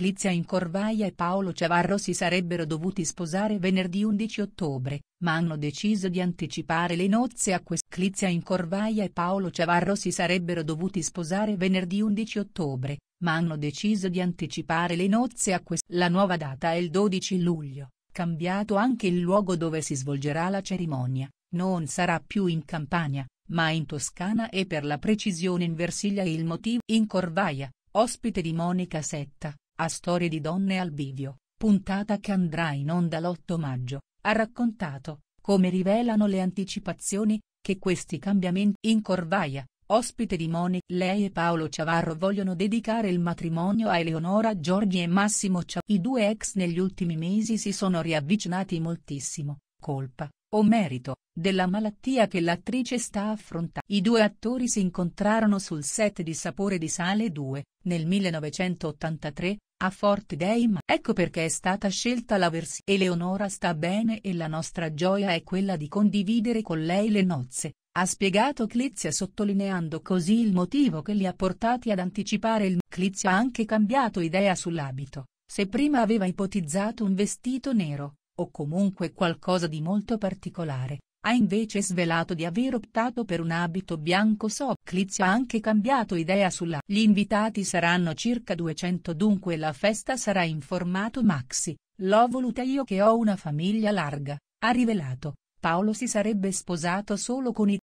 Clizia Incorvaia e Paolo Ciavarro si sarebbero dovuti sposare venerdì 11 ottobre, ma hanno deciso di anticipare le nozze a questa. Clizia Incorvaia e Paolo Ciavarro si sarebbero dovuti sposare venerdì 11 ottobre, ma hanno deciso di anticipare le nozze a questa. La nuova data è il 12 luglio, cambiato anche il luogo dove si svolgerà la cerimonia, non sarà più in Campania, ma in Toscana e per la precisione in Versiglia e il motivo in Corvaia, ospite di Monica Setta, a Storie di donne al bivio, puntata che andrà in onda l'8 maggio, ha raccontato, come rivelano le anticipazioni, che questi cambiamenti in Corvaia, ospite di Moni, lei e Paolo Ciavarro vogliono dedicare il matrimonio a Eleonora Giorgi e Massimo Cia. I due ex negli ultimi mesi si sono riavvicinati moltissimo, colpa, o merito, della malattia che l'attrice sta affrontando. I due attori si incontrarono sul set di Sapore di Sale 2, nel 1983, a Fort Dame. Ecco perché è stata scelta la versione Eleonora sta bene e la nostra gioia è quella di condividere con lei le nozze, ha spiegato Clizia sottolineando così il motivo che li ha portati ad anticipare il Clizia ha anche cambiato idea sull'abito, se prima aveva ipotizzato un vestito nero, o comunque qualcosa di molto particolare, ha invece svelato di aver optato per un abito bianco Socliz ha anche cambiato idea sulla gli invitati saranno circa 200 dunque la festa sarà in formato maxi, l'ho voluta io che ho una famiglia larga, ha rivelato, Paolo si sarebbe sposato solo con i